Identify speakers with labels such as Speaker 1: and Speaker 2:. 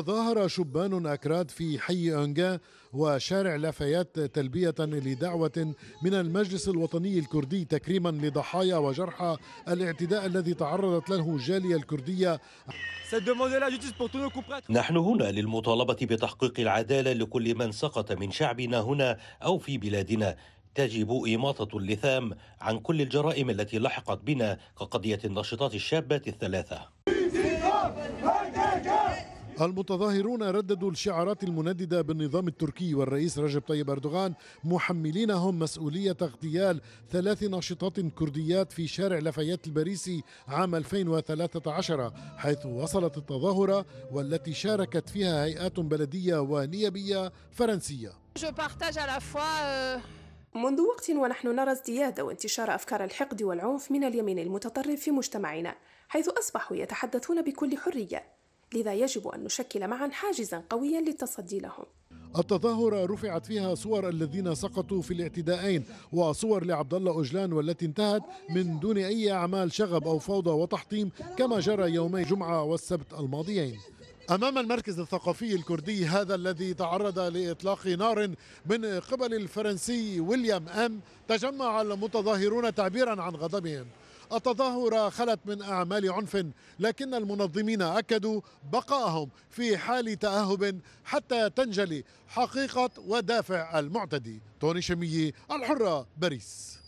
Speaker 1: تظاهر شبان أكراد في حي أنجا وشارع لافايات تلبية لدعوة من المجلس الوطني الكردي تكريما لضحايا وجرحى الاعتداء الذي تعرضت له الجالية الكردية
Speaker 2: نحن هنا للمطالبة بتحقيق العدالة لكل من سقط من شعبنا هنا أو في بلادنا تجب إماطة اللثام عن كل الجرائم التي لحقت بنا كقضية الناشطات الشابات الثلاثة
Speaker 1: المتظاهرون رددوا الشعارات المنددة بالنظام التركي والرئيس رجب طيب أردوغان محملينهم مسؤولية اغتيال ثلاث ناشطات كرديات في شارع لفيات الباريسي عام 2013 حيث وصلت التظاهرة والتي شاركت فيها هيئات بلدية ونيابية فرنسية
Speaker 3: euh, منذ وقت ونحن نرى ازدياد وانتشار أفكار الحقد والعنف من اليمين المتطرف في مجتمعنا حيث أصبحوا يتحدثون بكل حرية لذا يجب أن نشكل معا حاجزا قويا للتصدي لهم
Speaker 1: التظاهرة رفعت فيها صور الذين سقطوا في الاعتداءين وصور لعبد الله أجلان والتي انتهت من دون أي أعمال شغب أو فوضى وتحطيم كما جرى يومي الجمعة والسبت الماضيين أمام المركز الثقافي الكردي هذا الذي تعرض لإطلاق نار من قبل الفرنسي ويليام أم تجمع المتظاهرون تعبيرا عن غضبهم التظاهرة خلت من أعمال عنف لكن المنظمين أكدوا بقائهم في حال تأهب حتى تنجلي حقيقة ودافع المعتدي توني شمية الحرة باريس